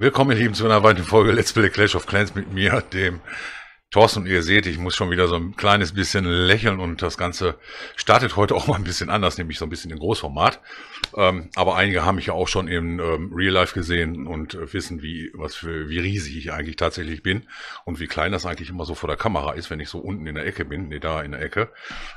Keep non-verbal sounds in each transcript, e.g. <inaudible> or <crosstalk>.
Willkommen, ihr Lieben, zu einer weiteren Folge Let's Play Clash of Clans mit mir, dem Thorsten, ihr seht, ich muss schon wieder so ein kleines bisschen lächeln und das Ganze startet heute auch mal ein bisschen anders, nämlich so ein bisschen im Großformat. Ähm, aber einige haben mich ja auch schon im ähm, Real Life gesehen und äh, wissen, wie, was für, wie riesig ich eigentlich tatsächlich bin und wie klein das eigentlich immer so vor der Kamera ist, wenn ich so unten in der Ecke bin, nee, da in der Ecke.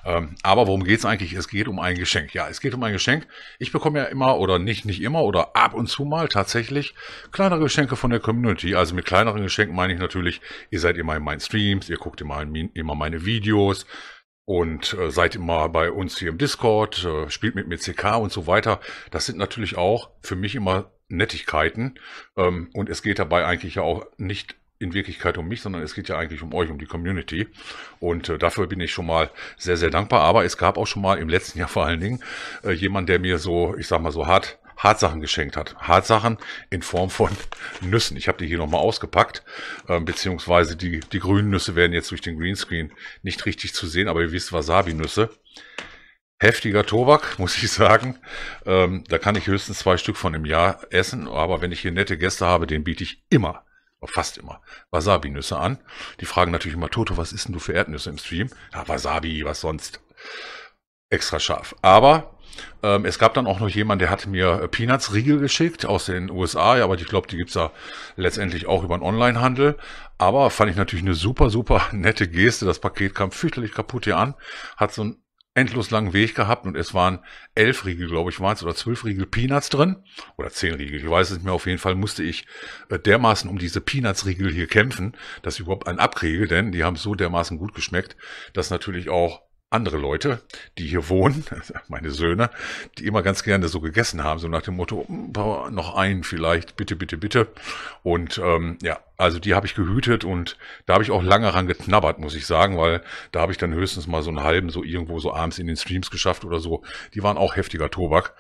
Ähm, aber worum geht es eigentlich? Es geht um ein Geschenk. Ja, es geht um ein Geschenk. Ich bekomme ja immer oder nicht, nicht immer oder ab und zu mal tatsächlich kleinere Geschenke von der Community. Also mit kleineren Geschenken meine ich natürlich, ihr seid immer in meinen Stream Streams, ihr guckt immer, immer meine Videos und äh, seid immer bei uns hier im Discord, äh, spielt mit mir CK und so weiter. Das sind natürlich auch für mich immer Nettigkeiten. Ähm, und es geht dabei eigentlich ja auch nicht in Wirklichkeit um mich, sondern es geht ja eigentlich um euch, um die Community. Und äh, dafür bin ich schon mal sehr, sehr dankbar. Aber es gab auch schon mal im letzten Jahr vor allen Dingen äh, jemand, der mir so, ich sag mal so hart Hartsachen geschenkt hat. Hartsachen in Form von <laughs> Nüssen. Ich habe die hier nochmal ausgepackt, äh, beziehungsweise die, die grünen Nüsse werden jetzt durch den Greenscreen nicht richtig zu sehen, aber ihr wisst, Wasabi-Nüsse. Heftiger Tobak, <laughs> muss ich sagen. Ähm, da kann ich höchstens zwei Stück von im Jahr essen, aber wenn ich hier nette Gäste habe, den biete ich immer fast immer Wasabi-Nüsse an. Die fragen natürlich immer, Toto, was isst denn du für Erdnüsse im Stream? Ja, Wasabi, was sonst? Extra scharf. Aber ähm, es gab dann auch noch jemand, der hat mir äh, Peanuts-Riegel geschickt aus den USA, ja, aber ich glaube, die gibt's da letztendlich auch über einen Online-Handel. Aber fand ich natürlich eine super, super <laughs> nette Geste. Das Paket kam fürchterlich kaputt hier an, hat so einen endlos langen Weg gehabt und es waren elf Riegel, glaube ich, waren es, oder zwölf Riegel Peanuts drin. Oder zehn Riegel, ich weiß es nicht mehr. Auf jeden Fall musste ich äh, dermaßen um diese Peanuts-Riegel hier kämpfen, dass ich überhaupt einen abkriege, denn die haben so dermaßen gut geschmeckt, dass natürlich auch andere Leute, die hier wohnen, <laughs> meine Söhne, die immer ganz gerne so gegessen haben, so nach dem Motto, mm, noch einen vielleicht, bitte, bitte, bitte. Und ähm, ja, also die habe ich gehütet und da habe ich auch lange ran geknabbert, muss ich sagen, weil da habe ich dann höchstens mal so einen halben so irgendwo so abends in den Streams geschafft oder so. Die waren auch heftiger Tobak.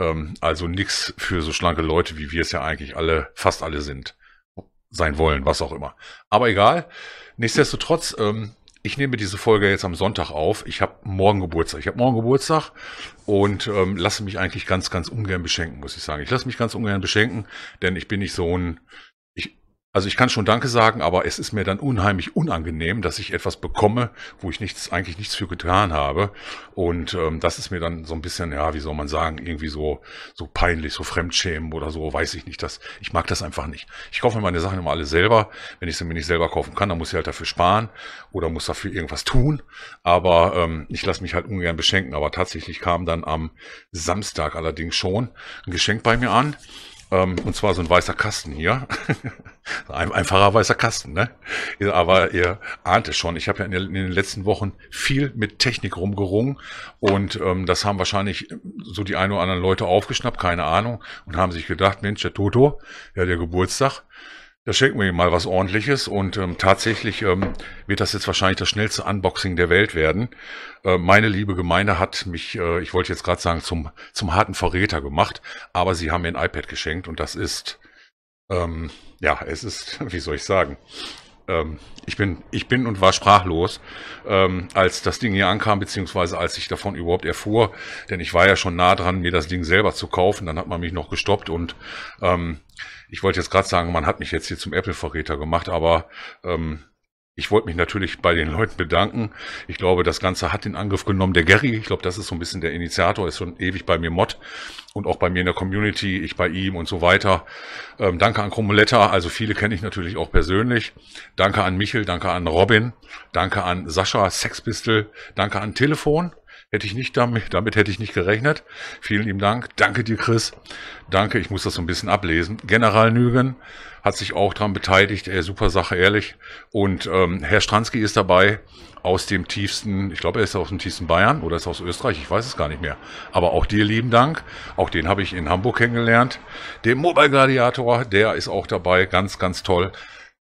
Ähm, also nix für so schlanke Leute, wie wir es ja eigentlich alle, fast alle sind, sein wollen, was auch immer. Aber egal. Nichtsdestotrotz, ähm, ich nehme diese Folge jetzt am Sonntag auf. Ich habe morgen Geburtstag. Ich habe morgen Geburtstag und ähm, lasse mich eigentlich ganz, ganz ungern beschenken, muss ich sagen. Ich lasse mich ganz ungern beschenken, denn ich bin nicht so ein also ich kann schon Danke sagen, aber es ist mir dann unheimlich unangenehm, dass ich etwas bekomme, wo ich nichts, eigentlich nichts für getan habe. Und ähm, das ist mir dann so ein bisschen, ja, wie soll man sagen, irgendwie so, so peinlich, so fremdschämen oder so, weiß ich nicht. Dass, ich mag das einfach nicht. Ich kaufe mir meine Sachen immer alle selber. Wenn ich sie mir nicht selber kaufen kann, dann muss ich halt dafür sparen oder muss dafür irgendwas tun. Aber ähm, ich lasse mich halt ungern beschenken. Aber tatsächlich kam dann am Samstag allerdings schon ein Geschenk bei mir an. Ähm, und zwar so ein weißer Kasten hier. <laughs> Ein, ein Fahrer weißer Kasten, ne? Aber ihr ahnt es schon. Ich habe ja in, in, den letzten Wochen viel mit Technik rumgerungen und ähm, das haben wahrscheinlich so die ein oder anderen Leute aufgeschnappt, keine Ahnung, und haben sich gedacht, Mensch, der Toto, der hat ja, Geburtstag, da schenken wir ihm mal was ordentliches und ähm, tatsächlich ähm, wird das jetzt wahrscheinlich das schnellste Unboxing der Welt werden. Äh, meine liebe Gemeinde hat mich, äh, ich wollte jetzt gerade sagen, zum, zum harten Verräter gemacht, aber sie haben mir ein iPad geschenkt und das ist ähm, ja, es ist, <laughs> wie soll ich sagen, ähm, ich, bin, ich bin und war sprachlos, ähm, als das Ding hier ankam, beziehungsweise als ich davon überhaupt erfuhr, denn ich war ja schon nah dran, mir das Ding selber zu kaufen, dann hat man mich noch gestoppt und ähm, ich wollte jetzt gerade sagen, man hat mich jetzt hier zum Apple-Verräter gemacht, aber ähm, ich wollte mich natürlich bei den Leuten bedanken. Ich glaube, das Ganze hat den Angriff genommen. Der Gary, ich glaube, das ist so ein bisschen der Initiator, ist schon ewig bei mir Mod und auch bei mir in der Community, ich bei ihm und so weiter. Ähm, danke an Chromoletta, also viele kenne ich natürlich auch persönlich. Danke an Michel, danke an Robin, danke an Sascha Sexpistol, danke an Telefon. Hätte ich nicht damit, damit hätte ich nicht gerechnet. Vielen lieben Dank. Danke dir, Chris. Danke, ich muss das so ein bisschen ablesen. General Nügen hat sich auch daran beteiligt. Äh, super Sache, ehrlich. Und ähm, Herr Stransky ist dabei aus dem tiefsten, ich glaube, er ist aus dem tiefsten Bayern oder ist aus Österreich, ich weiß es gar nicht mehr. Aber auch dir lieben Dank. Auch den habe ich in Hamburg kennengelernt. Der Mobile Gladiator, der ist auch dabei. Ganz, ganz toll.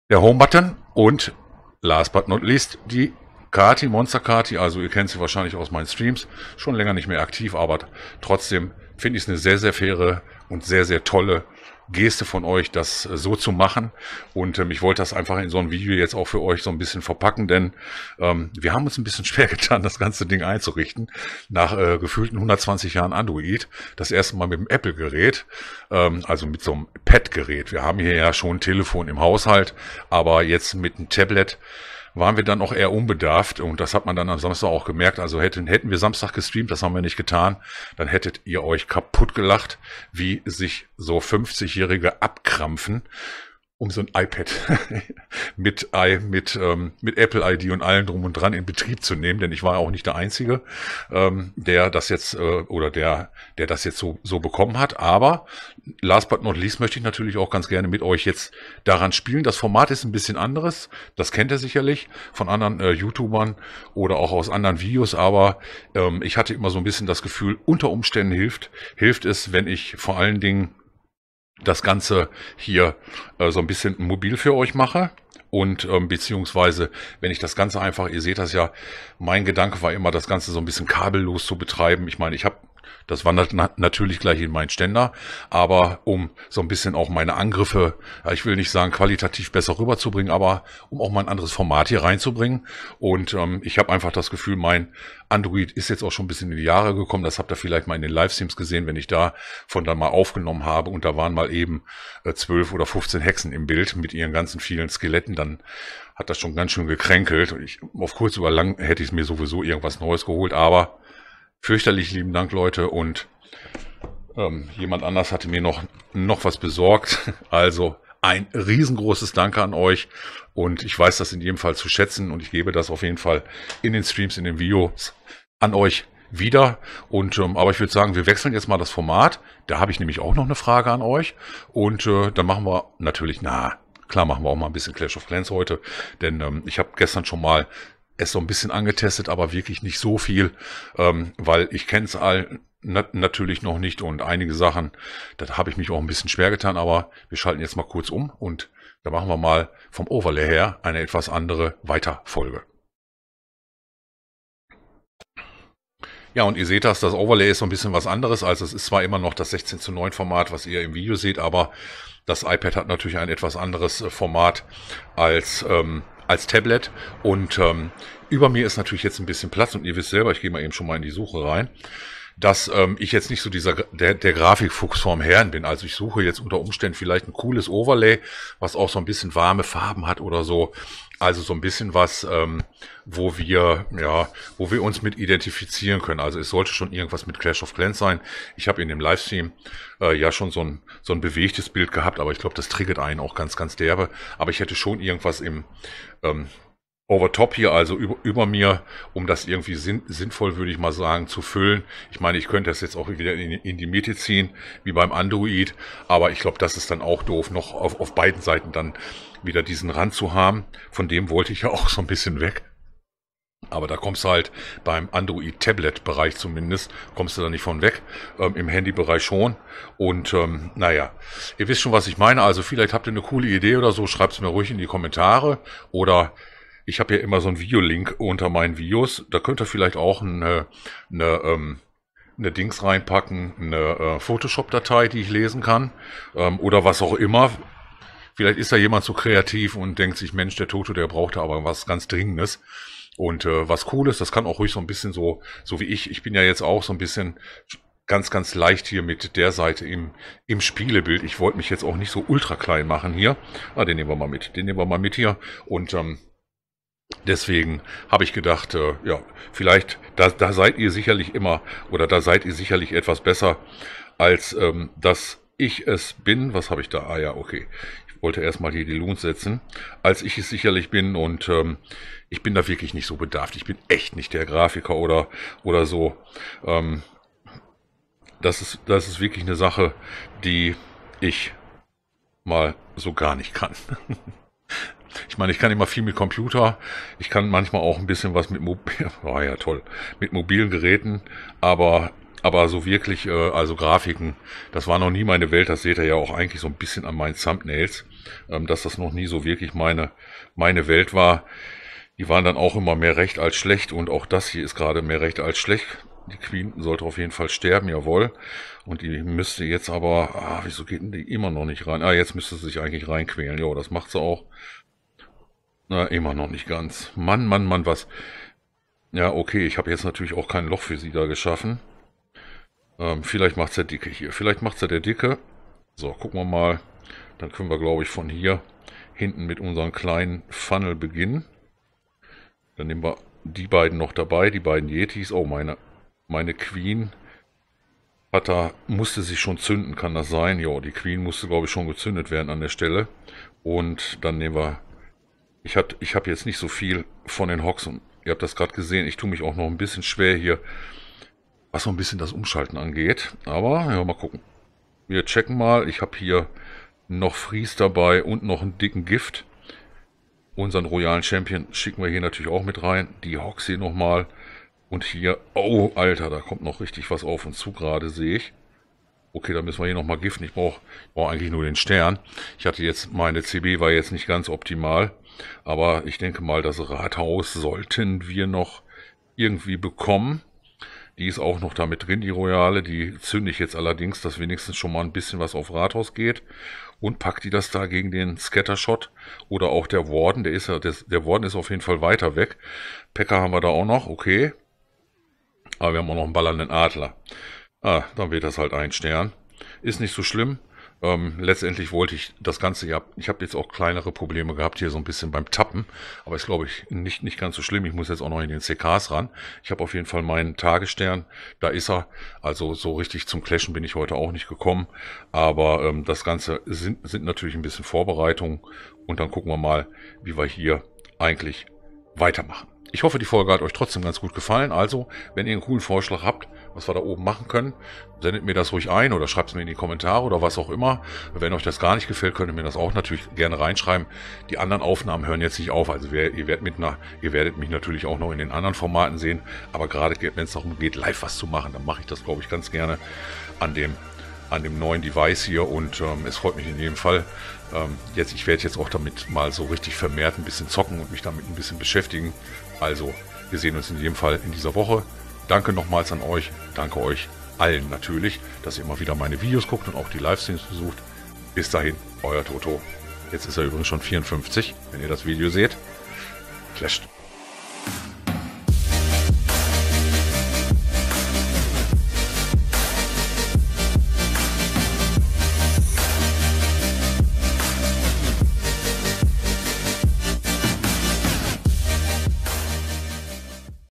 Der Home Button und last but not least die Kati, Monster Kati, also ihr kennt sie wahrscheinlich aus meinen Streams, schon länger nicht mehr aktiv, aber trotzdem finde ich es eine sehr, sehr faire und sehr, sehr tolle Geste von euch, das so zu machen. Und ähm, ich wollte das einfach in so einem Video jetzt auch für euch so ein bisschen verpacken, denn ähm, wir haben uns ein bisschen <laughs> schwer getan, das ganze Ding einzurichten. Nach äh, gefühlten 120 Jahren Android, das erste Mal mit dem Apple-Gerät, ähm, also mit so einem Pad-Gerät. Wir haben hier ja schon ein Telefon im Haushalt, aber jetzt mit einem Tablet waren wir dann auch eher unbedarft und das hat man dann am Samstag auch gemerkt. Also hätten, hätten wir Samstag gestreamt, das haben wir nicht getan, dann hättet ihr euch kaputt gelacht, wie sich so 50-Jährige abkrampfen um so ein iPad <laughs> mit, I, mit, ähm, mit Apple ID und allen drum und dran in Betrieb zu nehmen, denn ich war auch nicht der Einzige, ähm, der das jetzt äh, oder der, der das jetzt so, so bekommen hat. Aber last but not least möchte ich natürlich auch ganz gerne mit euch jetzt daran spielen. Das Format ist ein bisschen anderes, das kennt ihr sicherlich von anderen äh, YouTubern oder auch aus anderen Videos, aber ähm, ich hatte immer so ein bisschen das Gefühl, unter Umständen hilft, hilft es, wenn ich vor allen Dingen das Ganze hier äh, so ein bisschen mobil für euch mache. Und ähm, beziehungsweise, wenn ich das Ganze einfach, ihr seht das ja, mein Gedanke war immer, das Ganze so ein bisschen kabellos zu betreiben. Ich meine, ich habe das wandert na natürlich gleich in meinen Ständer, aber um so ein bisschen auch meine Angriffe, ich will nicht sagen qualitativ besser rüberzubringen, aber um auch mal ein anderes Format hier reinzubringen. Und ähm, ich habe einfach das Gefühl, mein Android ist jetzt auch schon ein bisschen in die Jahre gekommen. Das habt ihr vielleicht mal in den Livestreams gesehen, wenn ich da von dann mal aufgenommen habe und da waren mal eben äh, zwölf äh, oder 15 Hexen im Bild mit ihren ganzen vielen Skeletten. Dann hat das schon ganz schön gekränkelt. Ich, auf kurz oder lang hätte ich mir sowieso irgendwas Neues geholt, aber Fürchterlich lieben Dank, Leute. Und ähm, jemand anders hatte mir noch, noch was besorgt. <laughs> Also ein riesengroßes Danke an euch. Und ich weiß das in jedem Fall zu schätzen. Und ich gebe das auf jeden Fall in den Streams, in den Videos an euch wieder. Und ähm, aber ich würde sagen, wir wechseln jetzt mal das Format. Da habe ich nämlich auch noch eine Frage an euch. Und äh, dann machen wir natürlich, na, klar machen wir auch mal ein bisschen Clash of Clans heute. Denn ähm, ich habe gestern schon mal es so ein bisschen angetestet, aber wirklich nicht so viel, ähm, weil ich kenne es all na natürlich noch nicht und einige Sachen, da habe ich mich auch ein bisschen schwer getan, aber wir schalten jetzt mal kurz um und da machen wir mal vom Overlay her eine etwas andere Weiterfolge. Ja, und ihr seht das, das Overlay ist so ein bisschen was anderes. Also es ist zwar immer noch das 16 zu 9 Format, was ihr im Video seht, aber das iPad hat natürlich ein etwas anderes äh, Format als ähm, als Tablet. Und ähm, über mir ist natürlich jetzt ein bisschen Platz und ihr wisst selber, ich gehe mal eben schon mal in die Suche rein dass ähm, ich jetzt nicht so dieser der, der Grafikfuchs vom Herrn bin. Also ich suche jetzt unter Umständen vielleicht ein cooles Overlay, was auch so ein bisschen warme Farben hat oder so. Also so ein bisschen was, ähm, wo wir ja, wo wir uns mit identifizieren können. Also es sollte schon irgendwas mit Clash of Clans sein. Ich habe in dem Livestream äh, ja schon so ein so ein bewegtes Bild gehabt, aber ich glaube, das triggert einen auch ganz ganz derbe. Aber ich hätte schon irgendwas im ähm, over top hier, also über, über mir, um das irgendwie sinn, sinnvoll, würde ich mal sagen, zu füllen. Ich meine, ich könnte das jetzt auch wieder in, in die Mitte ziehen, wie beim Android, aber ich glaube, das ist dann auch doof, noch auf, auf beiden Seiten dann wieder diesen Rand zu haben. Von dem wollte ich ja auch so ein bisschen weg. Aber da kommst du halt beim Android-Tablet-Bereich zumindest, kommst du da nicht von weg. Ähm, Im Handy-Bereich schon. Und ähm, naja, ihr wisst schon, was ich meine. Also vielleicht habt ihr eine coole Idee oder so, schreibt es mir ruhig in die Kommentare. Oder ich habe ja immer so einen Videolink unter meinen Videos. Da könnt ihr vielleicht auch eine, eine, ähm, eine Dings reinpacken, eine äh, Photoshop-Datei, die ich lesen kann ähm, oder was auch immer. Vielleicht ist da jemand so kreativ und denkt sich, Mensch, der Toto, der braucht da aber was ganz Dringendes. Und äh, was Cooles, das kann auch ruhig so ein bisschen so, so wie ich. Ich bin ja jetzt auch so ein bisschen ganz, ganz leicht hier mit der Seite im, im Spielebild. Ich wollte mich jetzt auch nicht so ultra klein machen hier. Ah, den nehmen wir mal mit. Den nehmen wir mal mit hier. Und ähm, Deswegen habe ich gedacht, äh, ja, vielleicht, da, da seid ihr sicherlich immer oder da seid ihr sicherlich etwas besser, als ähm, dass ich es bin. Was habe ich da? Ah ja, okay. Ich wollte erstmal hier die Loons setzen, als ich es sicherlich bin und ähm, ich bin da wirklich nicht so bedarft. Ich bin echt nicht der Grafiker oder, oder so. Ähm, das, ist, das ist wirklich eine Sache, die ich mal so gar nicht kann. <laughs> Ich meine, ich kann immer viel mit Computer, ich kann manchmal auch ein bisschen was mit, Mob <laughs> oh ja, toll, mit mobilen Geräten, aber aber so wirklich, äh, also Grafiken, das war noch nie meine Welt. Das seht ihr ja auch eigentlich so ein bisschen an meinen Thumbnails, ähm, dass das noch nie so wirklich meine, meine Welt war. Die waren dann auch immer mehr recht als schlecht und auch das hier ist gerade mehr recht als schlecht. Die Queen sollte auf jeden Fall sterben, jawohl. Und die müsste jetzt aber, ah, wieso geht denn die immer noch nicht rein? Ah, jetzt müsste sie sich eigentlich reinquälen. Jo, das macht sie auch. Na, immer noch nicht ganz. Mann, Mann, Mann, was. Ja, okay, ich habe jetzt natürlich auch kein Loch für sie da geschaffen. Ähm, vielleicht macht's der Dicke hier. Vielleicht macht ja der Dicke. So, gucken wir mal. Dann können wir, glaube ich, von hier hinten mit unserem kleinen Funnel beginnen. Dann nehmen wir die beiden noch dabei, die beiden Yetis. Oh, meine, meine Queen hat musste sich schon zünden, kann das sein? Ja, die Queen musste, glaube ich, schon gezündet werden an der Stelle. Und dann nehmen wir ich habe ich hab jetzt nicht so viel von den Hawks und ihr habt das gerade gesehen, ich tue mich auch noch ein bisschen schwer hier, was so ein bisschen das Umschalten angeht. Aber ja, mal gucken. Wir checken mal. Ich habe hier noch Fries dabei und noch einen dicken Gift. Unseren royalen Champion schicken wir hier natürlich auch mit rein. Die Hawks hier nochmal. Und hier, oh, Alter, da kommt noch richtig was auf uns zu gerade, sehe ich. Okay, dann müssen wir hier nochmal giften. Ich brauche brauch eigentlich nur den Stern. Ich hatte jetzt, meine CB war jetzt nicht ganz optimal. Aber ich denke mal, das Rathaus sollten wir noch irgendwie bekommen. Die ist auch noch damit drin, die Royale. Die zünde ich jetzt allerdings, dass wenigstens schon mal ein bisschen was auf Rathaus geht. Und packt die das da gegen den Scattershot oder auch der Warden. Der, ist ja, der, der Warden ist auf jeden Fall weiter weg. Packer haben wir da auch noch, okay. Aber wir haben auch noch einen ballernden Adler. Ah, dann wird das halt ein Stern. Ist nicht so schlimm. Ähm, letztendlich wollte ich das Ganze ja, ich habe jetzt auch kleinere Probleme gehabt hier so ein bisschen beim Tappen, aber ist glaube ich nicht, nicht ganz so schlimm. Ich muss jetzt auch noch in den CKs ran. Ich habe auf jeden Fall meinen Tagesstern, da ist er. Also so richtig zum Clashen bin ich heute auch nicht gekommen, aber ähm, das Ganze sind, sind natürlich ein bisschen Vorbereitungen und dann gucken wir mal, wie wir hier eigentlich weitermachen. Ich hoffe, die Folge hat euch trotzdem ganz gut gefallen. Also, wenn ihr einen coolen Vorschlag habt, was wir da oben machen können, sendet mir das ruhig ein oder schreibt es mir in die Kommentare oder was auch immer. Wenn euch das gar nicht gefällt, könnt ihr mir das auch natürlich gerne reinschreiben. Die anderen Aufnahmen hören jetzt nicht auf. Also ihr, werdet mit einer, ihr werdet mich natürlich auch noch in den anderen Formaten sehen. Aber gerade wenn es darum geht, live was zu machen, dann mache ich das, glaube ich, ganz gerne an dem an dem neuen Device hier und ähm, es freut mich in jedem Fall. Ähm, jetzt, ich werde jetzt auch damit mal so richtig vermehrt ein bisschen zocken und mich damit ein bisschen beschäftigen. Also, wir sehen uns in jedem Fall in dieser Woche. Danke nochmals an euch. Danke euch allen natürlich, dass ihr immer wieder meine Videos guckt und auch die Livestreams besucht. Bis dahin, euer Toto. Jetzt ist er übrigens schon 54, wenn ihr das Video seht. Clasht.